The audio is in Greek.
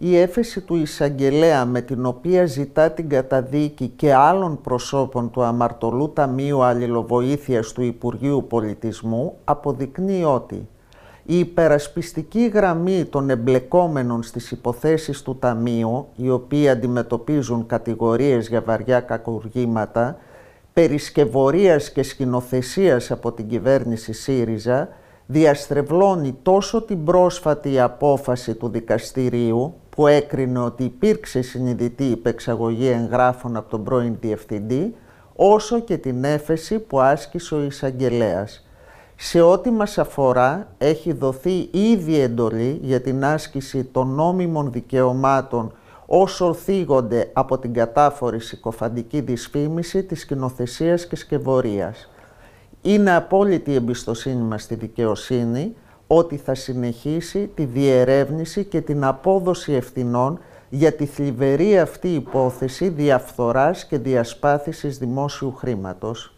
η έφεση του εισαγγελέα με την οποία ζητά την καταδίκη και άλλων προσώπων του Αμαρτωλού Ταμείου Αλληλοβοήθειας του Υπουργείου Πολιτισμού αποδεικνύει ότι η υπερασπιστική γραμμή των εμπλεκόμενων στις υποθέσεις του Ταμείου, οι οποίοι αντιμετωπίζουν κατηγορίες για βαριά κακουργήματα, περισκευωρίας και σκηνοθεσίας από την κυβέρνηση ΣΥΡΙΖΑ, διαστρεβλώνει τόσο την πρόσφατη απόφαση του δικαστηρίου που έκρινε ότι υπήρξε συνειδητή υπεξαγωγή εγγράφων από τον πρώην Διευθυντή, όσο και την έφεση που άσκησε ο εισαγγελέας. Σε ό,τι μας αφορά, έχει δοθεί ήδη εντολή για την άσκηση των νόμιμων δικαιωμάτων όσο θίγονται από την κατάφορη συκοφαντική δυσφήμιση της κοινοθεσίας και σκευωρίας. Είναι απόλυτη η εμπιστοσύνη μας στη δικαιοσύνη, ότι θα συνεχίσει τη διερεύνηση και την απόδοση ευθυνών για τη θλιβερή αυτή υπόθεση διαφθοράς και διασπάθησης δημόσιου χρήματος.